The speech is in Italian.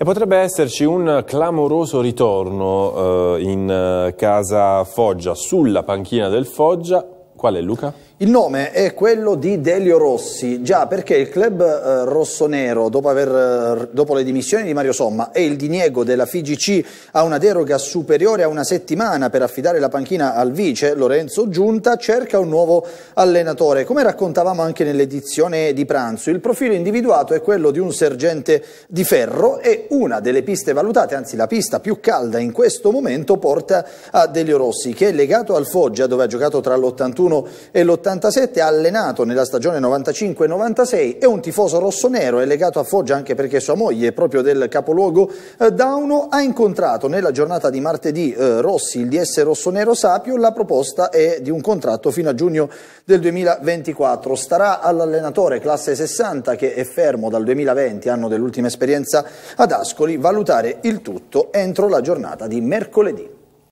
E potrebbe esserci un clamoroso ritorno eh, in eh, casa Foggia, sulla panchina del Foggia, Qual è Luca? Il nome è quello di Delio Rossi, già perché il club eh, rossonero, dopo, aver, eh, dopo, le dimissioni di Mario Somma e il diniego della FIGC a una deroga superiore a una settimana per affidare la panchina al vice Lorenzo Giunta, cerca un nuovo allenatore. Come raccontavamo anche nell'edizione di pranzo, il profilo individuato è quello di un sergente di ferro e una delle piste valutate, anzi la pista più calda in questo momento, porta a Delio Rossi, che è legato al Foggia, dove ha giocato tra l'81 l'81 e l'87, ha allenato nella stagione 95-96, è un tifoso rossonero, è legato a Foggia anche perché sua moglie è proprio del capoluogo eh, Dauno, ha incontrato nella giornata di martedì eh, Rossi, il DS rossonero Sapio, la proposta è di un contratto fino a giugno del 2024, starà all'allenatore classe 60 che è fermo dal 2020, anno dell'ultima esperienza ad Ascoli, valutare il tutto entro la giornata di mercoledì.